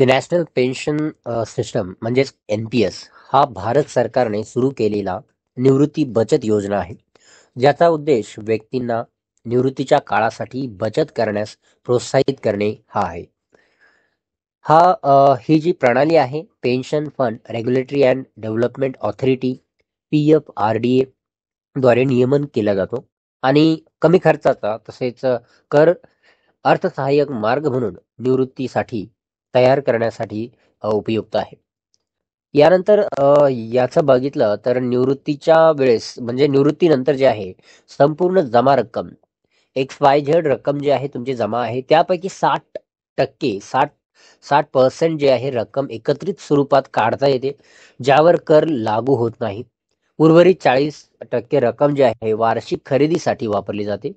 the national pension system म्हणजेच N P S हा भारत सरकारने सुरू केलेला निवृत्ती बचत योजना आहे ज्याचा उद्देश व्यक्तींना निवृत्तीच्या काळासाठी बचत करण्यास प्रोत्साहित करणे हा आहे हा ही जी प्रणाली आहे pension fund regulatory and development authority P F R D एद्वारे नियमन केला जातो आणि कमी खर्चाचा तसेच कर अर्थसहाय्यक मार्ग म्हणून निवृत्तीसाठी तयार करण्यासाठी उपयुक्त आहे यानंतर याचं बघितलं तर निवृत्तीच्या वेळेस म्हणजे निवृत्तीनंतर जे आहे संपूर्ण जमा रक्कम एक्स वाय झेड रक्कम जी आहे तुमची जमा आहे त्यापैकी साठ टक्के साठ साठ पर्सेंट जे आहे रक्कम एकत्रित स्वरूपात काढता येते ज्यावर कर लागू होत नाही उर्वरित चाळीस टक्के रक्कम जी आहे वार्षिक खरेदीसाठी वापरली जाते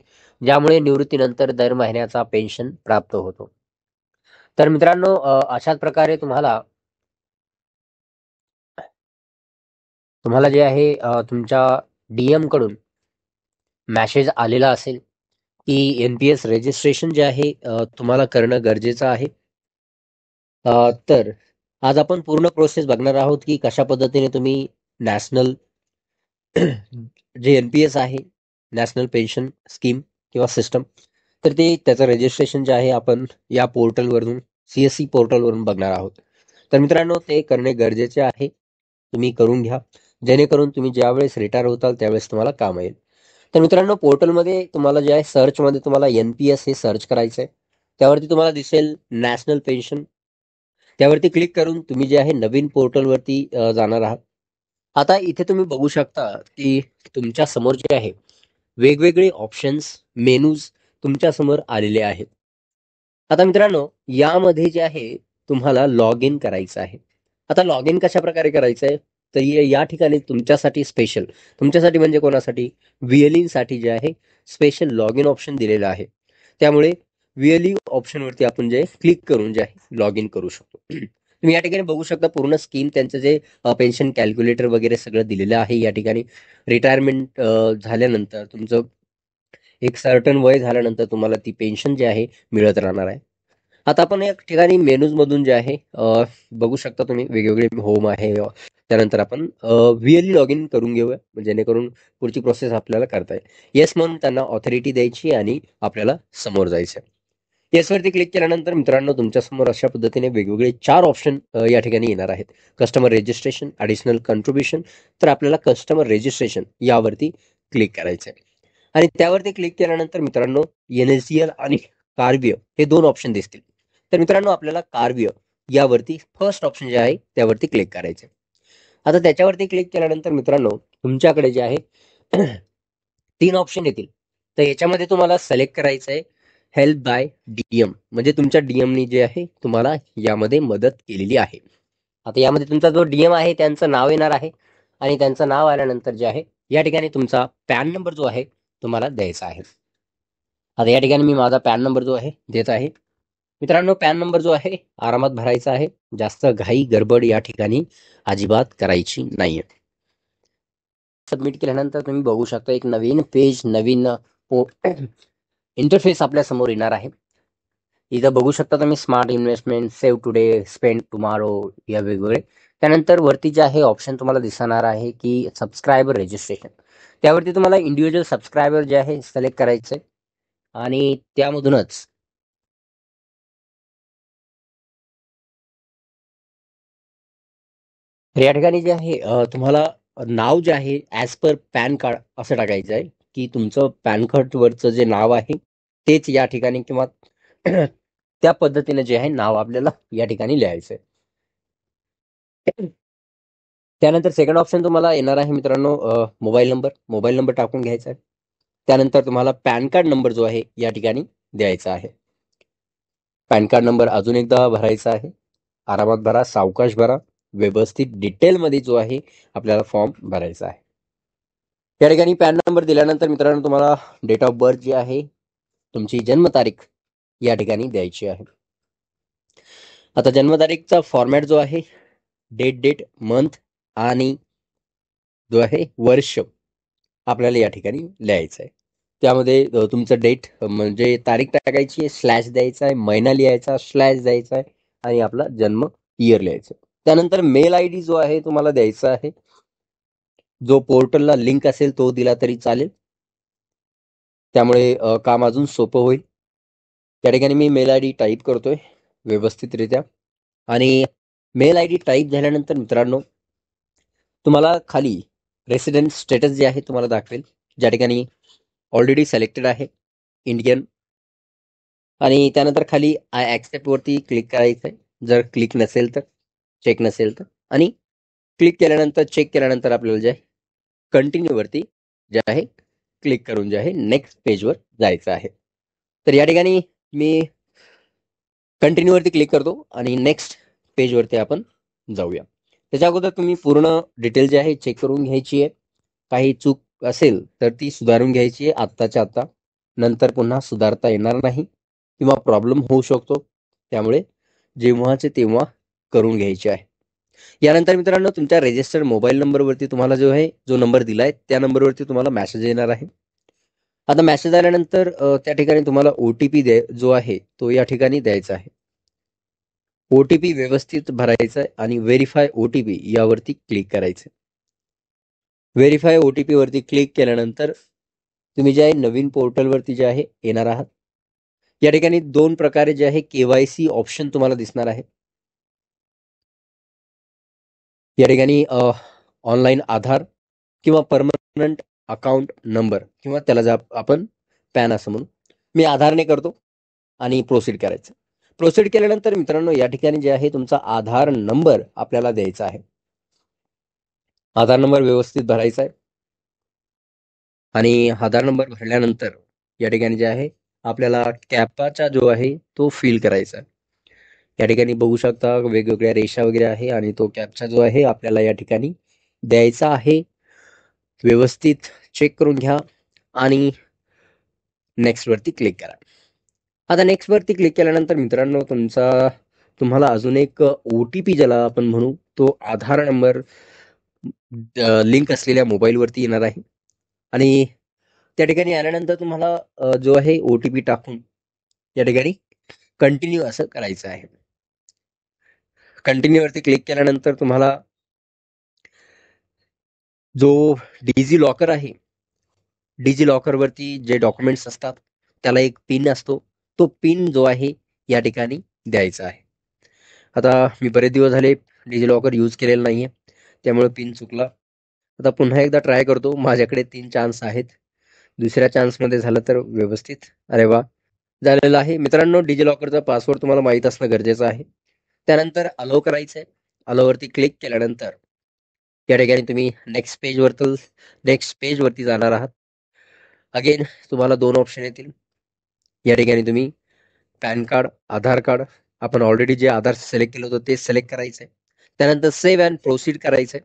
ज्यामुळे निवृत्तीनंतर दर महिन्याचा पेन्शन प्राप्त होतो तर मित्रांनो अशाच प्रकारे तुम्हाला तुम्हाला जे आहे तुमच्या डीएम कडून मॅसेज आलेला असेल की एनपीएस रजिस्ट्रेशन जे आहे तुम्हाला करणं गरजेचं आहे तर आज आपण पूर्ण प्रोसेस बघणार आहोत की कशा पद्धतीने तुम्ही नॅशनल जे एनपीएस आहे नॅशनल पेन्शन स्कीम किंवा सिस्टम तर ते त्याचं रजिस्ट्रेशन जे आहे आपण या पोर्टलवरून सी पोर्टलवरून बघणार आहोत तर मित्रांनो ते करणे गरजेचे आहे तुम्ही करून घ्या जेणेकरून तुम्ही ज्यावेळेस रिटायर होताल त्यावेळेस तुम्हाला काम येईल तर मित्रांनो पोर्टलमध्ये तुम्हाला जे आहे सर्चमध्ये तुम्हाला एन पी एस हे सर्च करायचं आहे त्यावरती तुम्हाला दिसेल नॅशनल पेन्शन त्यावरती क्लिक करून तुम्ही जे आहे नवीन पोर्टलवरती जाणार आहात आता इथे तुम्ही बघू शकता की तुमच्या समोर जे आहे वेगवेगळे ऑप्शन्स मेनूज तुमच्या समोर आलेले आहेत आता मित्रांनो यामध्ये जे आहे तुम्हाला लॉग इन करायचं आहे आता लॉग इन कशा प्रकारे करायचं आहे तर या ठिकाणी तुमच्यासाठी स्पेशल तुमच्यासाठी म्हणजे कोणासाठी e साठी जे आहे स्पेशल लॉग इन ऑप्शन दिलेलं आहे त्यामुळे ऑप्शन ऑप्शनवरती e आपण जे क्लिक करून जे आहे लॉग इन करू शकतो तुम्ही या ठिकाणी बघू शकता पूर्ण स्कीम त्यांचं जे पेन्शन कॅल्क्युलेटर वगैरे सगळं दिलेलं आहे या ठिकाणी रिटायरमेंट झाल्यानंतर तुमचं एक सर्टन वय झाल्यानंतर तुम्हाला ती पेन्शन जी आहे मिळत राहणार आहे आता आपण या ठिकाणी मधून जे आहे बघू शकता तुम्ही वेगवेगळे होम आहे त्यानंतर आपण व्हीएलई लॉग इन करून घेऊया जेणेकरून पुढची प्रोसेस आपल्याला करता येईल येस म्हणून त्यांना ऑथॉरिटी द्यायची आणि आपल्याला समोर जायचं येसवरती क्लिक केल्यानंतर मित्रांनो तुमच्यासमोर अशा पद्धतीने वेगवेगळे चार ऑप्शन या ठिकाणी येणार आहेत कस्टमर रेजिस्ट्रेशन ॲडिशनल कंट्रीब्युशन तर आपल्याला कस्टमर रेजिस्ट्रेशन यावरती क्लिक करायचं आहे आणि त्यावरती क्लिक केल्यानंतर मित्रांनो एन आणि कार्व्य हे दोन ऑप्शन दिसतील तर मित्रांनो आपल्याला कार्व्य यावरती फर्स्ट ऑप्शन जे आहे त्यावरती क्लिक करायचे आता त्याच्यावरती क्लिक केल्यानंतर मित्रांनो तुमच्याकडे जे आहे तीन ऑप्शन येतील तर याच्यामध्ये तुम्हाला सिलेक्ट करायचं आहे हेल्प बाय डीएम म्हणजे तुमच्या डीएमनी जे आहे तुम्हाला यामध्ये मदत केलेली आहे आता यामध्ये तुमचा जो डीएम आहे त्यांचं नाव येणार आहे आणि त्यांचं नाव आल्यानंतर जे आहे या ठिकाणी तुमचा पॅन नंबर जो आहे तुम्हाला द्यायचा आहे आता या ठिकाणी मी माझा पॅन नंबर जो आहे देत आहे मित्रांनो पॅन नंबर जो आहे आरामात भरायचा आहे जास्त घाई गडबड या ठिकाणी अजिबात करायची नाहीये सबमिट केल्यानंतर तुम्ही बघू शकता एक नवीन पेज नवीन इंटरफेस आपल्या समोर येणार आहे इथं बघू शकता तुम्ही smart investment save today spend tomorrow या वेगवेगळे त्यानंतर वरती जे आहे ऑप्शन तुम्हाला दिसणार आहे की सबस्क्रायबर रजिस्ट्रेशन त्यावरती तुम्हाला इंडिव्हिज्युअल सबस्क्रायबर जे आहे सिलेक्ट करायचंय आणि त्यामधूनच या ठिकाणी जे आहे तुम्हाला नाव जे आहे ॲज पर पॅन कार्ड असं टाकायचं आहे की तुमचं पॅन कार्डवरचं जे नाव आहे तेच या ठिकाणी किंवा त्या पद्धतीने जे आहे नाव आपल्याला या ठिकाणी लिहायचं आहे त्यानंतर सेकंड ऑप्शन तुम्हाला येणार आहे मित्रांनो मोबाईल नंबर मोबाईल नंबर टाकून घ्यायचा आहे त्यानंतर तुम्हाला पॅन कार्ड नंबर जो आहे या ठिकाणी द्यायचा आहे पॅन कार्ड नंबर अजून एकदा भरायचा आहे आरामात भरा सावकाश भरा व्यवस्थित डिटेलमध्ये जो आहे आपल्याला फॉर्म भरायचा आहे या ठिकाणी पॅन नंबर दिल्यानंतर मित्रांनो तुम्हाला डेट ऑफ बर्थ जी आहे तुमची जन्मतारीख या ठिकाणी द्यायची आहे आता जन्मतारीखचा फॉर्मॅट जो आहे डेट डेट मंथ आणि जो आहे वर्ष आपल्याला या ठिकाणी लिहायचं आहे त्यामध्ये तुमचं डेट म्हणजे तारीख टाकायची आहे स्लॅश द्यायचा आहे महिना लिहायचा स्लॅश द्यायचा आहे आणि आपला जन्म इयर लिहायचं त्यानंतर मेल आय डी जो आहे तुम्हाला द्यायचा आहे जो पोर्टलला लिंक असेल तो दिला तरी चालेल त्यामुळे काम अजून सोपं होईल त्या ठिकाणी मी मेल आय डी टाईप करतोय व्यवस्थितरित्या आणि मेल आय डी टाईप झाल्यानंतर मित्रांनो तुम्हाला खाली रेसिडेंट स्टेटस जे आहे तुम्हाला दाखवेल ज्या ठिकाणी ऑलरेडी सिलेक्टेड आहे इंडियन आणि त्यानंतर खाली आय ॲक्सेप्टवरती क्लिक करायचं आहे जर क्लिक नसेल तर चेक नसेल तर आणि क्लिक केल्यानंतर चेक केल्यानंतर आपल्याला जे आहे कंटिन्यूवरती जे आहे क्लिक करून जे आहे नेक्स्ट पेजवर जायचं आहे तर या ठिकाणी मी कंटिन्यूवरती क्लिक करतो आणि नेक्स्ट वरती आपण जाऊया त्याच्या अगोदर तुम्ही पूर्ण डिटेल जे आहे चेक करून घ्यायची आहे काही चूक असेल तर ती सुधारून घ्यायची आहे आत्ताच्या आता नंतर पुन्हा सुधारता येणार नाही किंवा प्रॉब्लेम होऊ शकतो त्यामुळे जेव्हाचे तेव्हा करून घ्यायचे आहे यानंतर मित्रांनो तुमच्या रजिस्टर्ड मोबाईल नंबरवरती तुम्हाला जो आहे जो नंबर दिला आहे त्या नंबरवरती तुम्हाला मेसेज येणार आहे आता मेसेज आल्यानंतर त्या ठिकाणी तुम्हाला ओ टी पी जो आहे तो या ठिकाणी द्यायचा आहे ओटीपी व्यवस्थित भरायचा आणि व्हेरीफाय ओ टी पी यावरती क्लिक करायचं व्हेरीफाय ओ टी क्लिक केल्यानंतर तुम्ही जे आहे नवीन पोर्टलवरती जे आहे येणार आहात या ठिकाणी दोन प्रकारे जे आहे केवायसी ऑप्शन तुम्हाला दिसणार आहे या ठिकाणी ऑनलाईन आधार किंवा परमनंट अकाउंट नंबर किंवा त्याला जा आपण पॅन असं म्हणून मी आधारने करतो आणि प्रोसीड करायचं प्रोसिड केल्यानंतर मित्रांनो या ठिकाणी जे आहे तुमचा आधार नंबर आपल्याला द्यायचा आहे आधार नंबर व्यवस्थित भरायचा आहे आणि आधार नंबर भरल्यानंतर या ठिकाणी जे आहे आपल्याला कॅपाचा जो आहे तो फिल करायचा आहे या ठिकाणी बघू शकता वेगवेगळ्या रेषा वगैरे आहे आणि तो कॅपचा जो आहे आपल्याला या ठिकाणी द्यायचा आहे व्यवस्थित चेक करून घ्या आणि नेक्स्ट वरती क्लिक करा आता नेक्स्ट वरती क्लिक केल्यानंतर मित्रांनो तुमचा तुम्हाला अजून एक ओ टी पी ज्याला आपण म्हणू तो आधार नंबर लिंक असलेल्या मोबाईलवरती येणार आहे आणि त्या ठिकाणी आल्यानंतर तुम्हाला जो आहे ओ टी पी टाकून या ठिकाणी कंटिन्यू असं करायचं आहे कंटिन्यू वरती क्लिक केल्यानंतर तुम्हाला जो डिजी लॉकर आहे डिजी वरती जे डॉक्युमेंट्स असतात त्याला एक पिन असतो तो पिन जो आहे या ठिकाणी द्यायचा आहे आता मी बरेच दिवस झाले डिजी लॉकर यूज केलेला नाही आहे त्यामुळे पिन चुकला आता पुन्हा एकदा ट्राय करतो माझ्याकडे तीन चान्स आहेत दुसऱ्या चान्समध्ये झालं तर व्यवस्थित अरे वा झालेलं आहे मित्रांनो डिजी लॉकरचा पासवर्ड तुम्हाला माहीत असणं गरजेचं आहे त्यानंतर अलो करायचं आहे अलोवरती क्लिक केल्यानंतर या ठिकाणी तुम्ही नेक्स्ट पेजवर नेक्स्ट पेजवरती जाणार आहात अगेन तुम्हाला दोन ऑप्शन येतील या ठिकाणी तुम्ही पॅन कार्ड आधार कार्ड आपण ऑलरेडी जे आधार सिलेक्ट केलं होतं ते सिलेक्ट करायचंय त्यानंतर सेव्ह अँड प्रोसिड करायचंय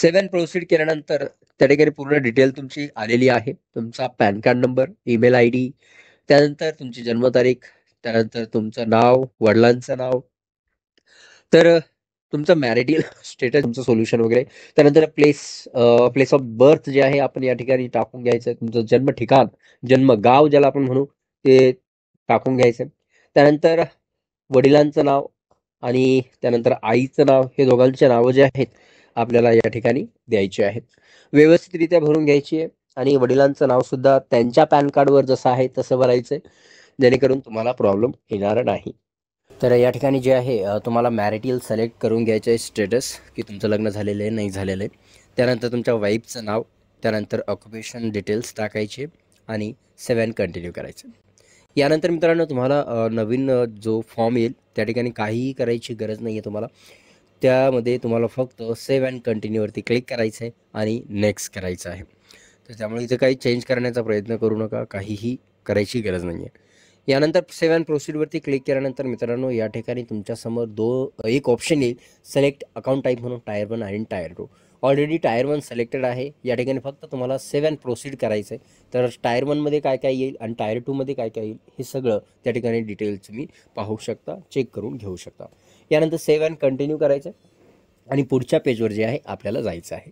सेव्ह अँड प्रोसिड केल्यानंतर त्या ठिकाणी पूर्ण डिटेल तुमची आलेली आहे तुमचा PAN card number email I D त्यानंतर तुमची जन्मतारीख त्यानंतर तुमचं नाव वडिलांचं नाव तर तुमचं मॅरिटल स्टेटस तुमचं सोल्युशन वगैरे त्यानंतर प्लेस प्लेस ऑफ बर्थ जे आहे आपण या ठिकाणी टाकून घ्यायचं तुमचं जन्म ठिकाण जन्म गाव ज्याला आपण म्हणू ते टाकून घ्यायचं त्यानंतर वडिलांचं नाव आणि त्यानंतर आईचं नाव हे दोघांचे नावं जे आहेत आपल्याला या ठिकाणी द्यायचे आहेत व्यवस्थितरित्या भरून घ्यायची आहे आणि वडिलांचं नाव सुद्धा त्यांच्या पॅन कार्डवर जसं आहे तसं भरायचं जेणेकरून तुम्हाला प्रॉब्लेम येणार नाही तर या ठिकाणी जे आहे तुम्हाला मॅरिटियल सिलेक्ट करून घ्यायचं आहे स्टेटस की तुमचं लग्न झालेलं आहे नाही झालेलं आहे त्यानंतर तुमच्या वाईफचं नाव त्यानंतर ऑक्युपेशन डिटेल्स टाकायचे आणि सेवन कंटिन्यू करायचं यानंतर मित्रांनो तुम्हाला नवीन जो फॉर्म येईल त्या ठिकाणी काहीही करायची गरज नाही आहे तुम्हाला त्यामध्ये तुम्हाला फक्त सेव्ह अँड कंटिन्यूवरती क्लिक करायचं आहे आणि नेक्स्ट करायचं आहे तर त्यामुळे इथं काही चेंज करण्याचा प्रयत्न करू नका काहीही करायची गरज नाही आहे यानंतर सेव्ह अँड प्रोसिडवरती क्लिक केल्यानंतर मित्रांनो या ठिकाणी तुमच्यासमोर दो एक ऑप्शन येईल सिलेक्ट अकाउंट टाईप म्हणून टायर वन आणि tier two already tier one selected आहे या ठिकाणी फक्त तुम्हाला सेव्ह अँड प्रोसीड करायचं आहे तर टायर वनमध्ये काय काय येईल आणि टायर टूमध्ये काय काय येईल हे सगळं त्या ठिकाणी डिटेल्स तुम्ही पाहू शकता चेक करून घेऊ शकता यानंतर सेव्ह अँड कंटिन्यू करायचं आणि पुढच्या पेजवर जे आहे आपल्याला जायचं आहे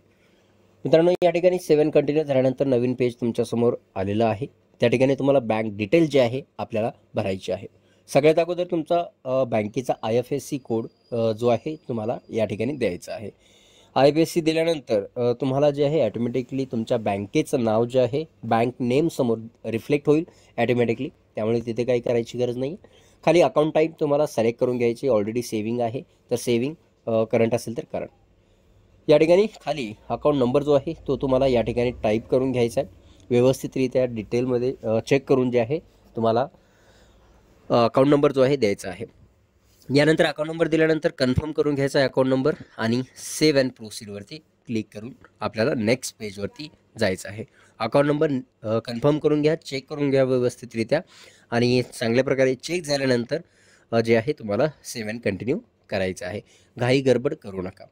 मित्रांनो या ठिकाणी सेव्हन कंटिन्यू झाल्यानंतर नवीन पेज तुमच्यासमोर आलेलं आहे त्या ठिकाणी तुम्हाला बँक डिटेल जे आहे आपल्याला भरायची आहे सगळ्यात अगोदर तुमचा बँकेचा I F S C code जो आहे तुम्हाला या ठिकाणी द्यायचा आहे आय एफ एस सी दिल्यानंतर तुम्हाला जे आहे ॲटोमॅटिकली तुमच्या बँकेचं नाव जे आहे बँक नेमसमोर रिफ्लेक्ट होईल ॲटोमॅटिकली त्यामुळे तिथे काही करायची गरज नाही खाली अकाउंट टाईप तुम्हाला सिलेक्ट करून घ्यायची ऑलरेडी सेविंग आहे तर सेविंग करंट असेल तर करंट या ठिकाणी खाली अकाउंट नंबर जो आहे तो तुम्हाला या ठिकाणी टाईप करून घ्यायचा आहे व्यवस्थितरित्या डिटेलमध्ये चेक करून जे आहे तुम्हाला अकाउंट नंबर जो आहे द्यायचा आहे यानंतर अकाउंट नंबर दिल्यानंतर कन्फर्म करून घ्यायचा आहे अकाउंट नंबर आणि सेव्ह अँड प्रोसिडवरती क्लिक करून आपल्याला नेक्स्ट पेजवरती जायचं आहे अकाउंट नंबर कन्फर्म करून घ्या चेक करून घ्या व्यवस्थितरित्या आणि चांगल्या प्रकारे चेक झाल्यानंतर जे आहे तुम्हाला सेव्ह अँड कंटिन्यू करायचं आहे घाई गडबड करू नका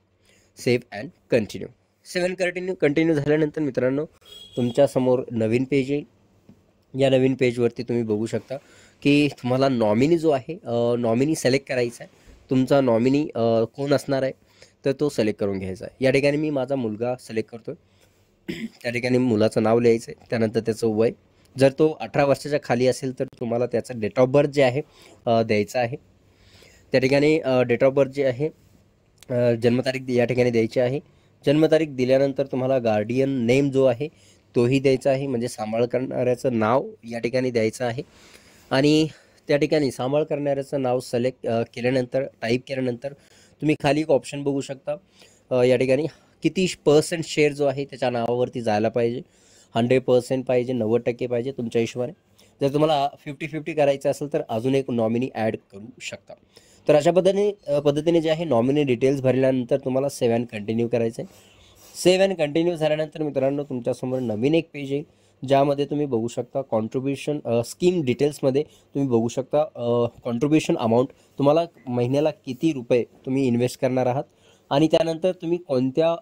save and continue save and continue continue झाल्यानंतर मित्रांनो तुमच्यासमोर नवीन पेज येईल या नवीन पेजवरती तुम्ही बघू शकता की तुम्हाला नॉमिनी जो आहे नॉमिनी सिलेक्ट करायचा आहे तुमचा नॉमिनी कोण असणार आहे तर तो सिलेक्ट करून घ्यायचा आहे या ठिकाणी मी माझा मुलगा सिलेक्ट करतो आहे त्या ठिकाणी मुलाचं नाव लिहायचं आहे त्यानंतर त्याचं वय जर तो अठरा वर्षाच्या खाली असेल तर तुम्हाला त्याचं डेट ऑफ बर्थ जे आहे द्यायचं आहे त्या ठिकाणी डेट ऑफ बर्थ जे आहे जन्मतारीख या ठिकाणी द्यायची आहे जन्मतारीख दिल्यानंतर तुम्हाला गार्डियन नेम जो आहे तोही द्यायचा आहे म्हणजे सांभाळ करणाऱ्याचं नाव या ठिकाणी द्यायचं आहे आणि त्या ठिकाणी सांभाळ करणाऱ्याचं नाव सिलेक्ट केल्यानंतर टाईप केल्यानंतर तुम्ही खाली एक ऑप्शन बघू शकता या ठिकाणी किती पर्सेंट शेअर जो आहे त्याच्या नावावरती जायला पाहिजे हंड्रेड पर्सेंट पाहिजे नव्वद टक्के पाहिजे तुमच्या हिशोबाने जर तुम्हाला फिफ्टी फिफ्टी करायचं असेल तर अजून एक नॉमिनी ॲड करू शकता तर अशा पद्धतीने पद्धतीने जे आहे नॉमिनी डिटेल्स भरल्यानंतर तुम्हाला सेव्ह कंटिन्यू करायचं आहे सेव्ह अँड कंटिन्यू झाल्यानंतर मित्रांनो तुमच्यासमोर नवीन एक पेज येईल ज्यामध्ये तुम्ही बघू शकता कॉन्ट्रीब्युशन स्कीम डिटेल्समध्ये तुम्ही बघू शकता कॉन्ट्रीब्युशन अमाऊंट तुम्हाला महिन्याला किती रुपये तुम्ही इन्व्हेस्ट करणार आहात आणि त्यानंतर तुम्ही कोणत्या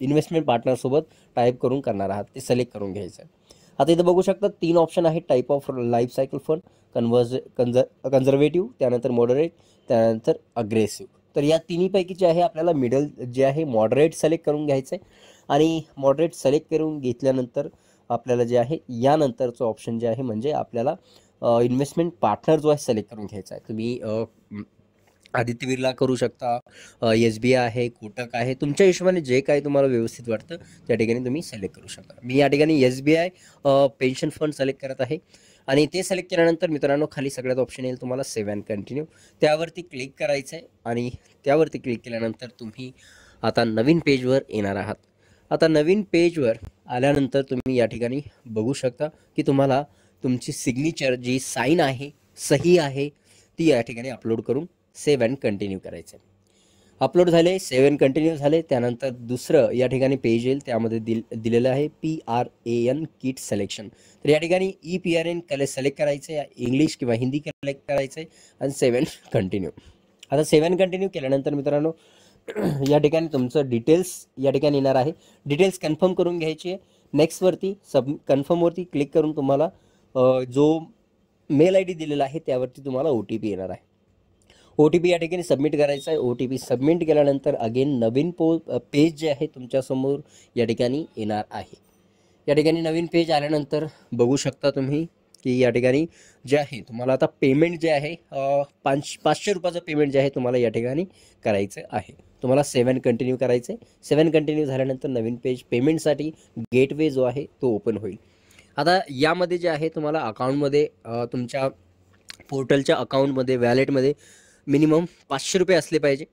इन्व्हेस्टमेंट पार्टनरसोबत टाईप करून करणार आहात ते सिलेक्ट करून घ्यायचं आहे आता इथं बघू शकता तीन ऑप्शन आहेत type of life cycle fund कन्व्हर्ज कन्झर कन्झर्वेटिव्ह त्यानंतर मॉडरेट त्यानंतर अग्रेसिव्ह तर या तिन्हीपैकी जे आहे आपल्याला मिडल जे आहे मॉडरेट सिलेक्ट करून घ्यायचं आहे आणि मॉडरेट सिलेक्ट करून घेतल्यानंतर आपल्याला जे आहे यानंतरचं ऑप्शन जे आहे म्हणजे आपल्याला इन्व्हेस्टमेंट पार्टनर जो आहे सिलेक्ट करून घ्यायचा आहे तुम्ही आदित्य बिर्ला करू शकता एस बी आय आहे कोटक आहे तुमच्या हिशोबाने जे काही तुम्हाला व्यवस्थित वाटतं त्या ठिकाणी तुम्ही सिलेक्ट करू शकता मी या ठिकाणी S B I pension fund select करत आहे आणि ते सिलेक्ट केल्यानंतर मित्रांनो खाली सगळ्यात ऑप्शन येईल तुम्हाला सेव्ह अँड कंटिन्यू त्यावरती क्लिक करायचं आहे आणि त्यावरती क्लिक केल्यानंतर तुम्ही आता नवीन पेजवर येणार आहात आता नवीन पेजवर आल्यानंतर तुम्ही या ठिकाणी बघू शकता की तुम्हाला तुमची सिग्नेचर जी साईन आहे सही आहे ती या ठिकाणी अपलोड करून सेव्ह अँड कंटिन्यू करायचं आहे अपलोड झाले सेवन कंटिन्यू झाले त्यानंतर दुसरं या ठिकाणी पेज येईल त्यामध्ये दिल दिलेलं आहे P R A N kit selection तर या ठिकाणी ई पी आर एन कले सिलेक्ट करायचं आहे इंग्लिश किंवा हिंदी कलेक्ट करायचं आहे आणि सेवन कंटिन्यू आता सेवन कंटिन्यू केल्यानंतर मित्रांनो या ठिकाणी तुमचं डिटेल्स या ठिकाणी येणार आहे डिटेल्स कन्फर्म करून घ्यायची आहे नेक्स्टवरती सब कन्फर्मवरती क्लिक करून तुम्हाला जो मेल आय डी दिलेला आहे त्यावरती तुम्हाला ओ टी पी येणार आहे ओ टी पी या ठिकाणी सबमिट करायचा आहे ओ टी पी सबमिट केल्यानंतर अगेन नवीन पो पेज जे आहे तुमच्यासमोर या ठिकाणी येणार आहे या ठिकाणी नवीन पेज आल्यानंतर बघू शकता तुम्ही की या ठिकाणी जे आहे तुम्हाला आता पेमेंट जे आहे पाच पाचशे रुपयाचं पेमेंट जे आहे तुम्हाला या ठिकाणी करायचं आहे तुम्हाला सेवन कंटिन्यू करायचं आहे सेवन कंटिन्यू झाल्यानंतर नवीन पेज पेमेंटसाठी गेटवे जो आहे तो ओपन होईल आता यामध्ये जे आहे तुम्हाला अकाउंटमध्ये तुमच्या पोर्टलच्या अकाउंटमध्ये वॅलेटमध्ये मिनिमम पाचशे रुपये असले पाहिजे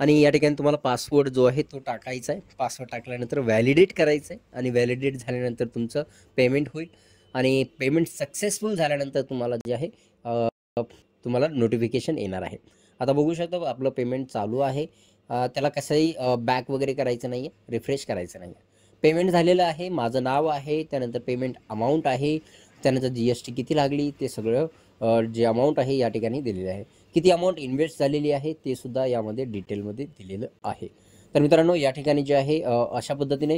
आणि या ठिकाणी तुम्हाला पासवर्ड जो आहे तो टाकायचा आहे पासवर्ड टाकल्यानंतर व्हॅलिडेट करायचं आहे आणि व्हॅलिडेट झाल्यानंतर तुमचं पेमेंट होईल आणि पेमेंट सक्सेसफुल झाल्यानंतर तुम्हाला जे आहे तुम्हाला नोटिफिकेशन येणार आहे आता बघू शकतो आपलं पेमेंट चालू आहे त्याला कसंही बॅक वगैरे करायचं नाही आहे रिफ्रेश करायचं नाही आहे पेमेंट झालेलं आहे माझं नाव आहे त्यानंतर पेमेंट अमाऊंट आहे त्यानंतर जी एस टी किती लागली ते सगळं जे अमाऊंट आहे या ठिकाणी दिलेलं आहे किती अमाऊंट इन्व्हेस्ट झालेली आहे ते सुद्धा यामध्ये डिटेलमध्ये दिलेलं आहे तर मित्रांनो या ठिकाणी जे आहे अशा पद्धतीने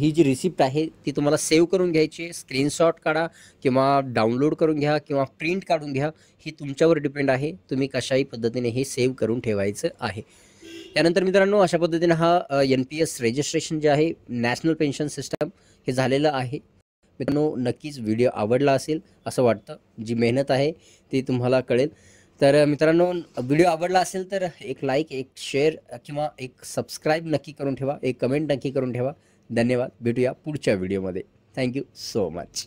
ही जी रिसिप्ट आहे ती तुम्हाला सेव्ह करून घ्यायची आहे स्क्रीनशॉट काढा किंवा डाउनलोड करून घ्या किंवा प्रिंट काढून घ्या ही तुमच्यावर डिपेंड आहे तुम्ही कशाही पद्धतीने हे सेव्ह करून ठेवायचं आहे त्यानंतर मित्रांनो अशा पद्धतीने हा एन पी एस रजिस्ट्रेशन जे आहे नॅशनल पेन्शन सिस्टम हे झालेलं आहे मित्रांनो नक्कीच व्हिडिओ आवडला असेल असं वाटतं जी मेहनत आहे ती तुम्हाला कळेल तर मित्रांनो व्हिडिओ आवडला असेल तर एक लाईक एक शेअर किंवा एक सबस्क्राईब नक्की करून ठेवा एक कमेंट नक्की करून ठेवा धन्यवाद भेटूया पुढच्या व्हिडिओमध्ये थँक्यू सो मच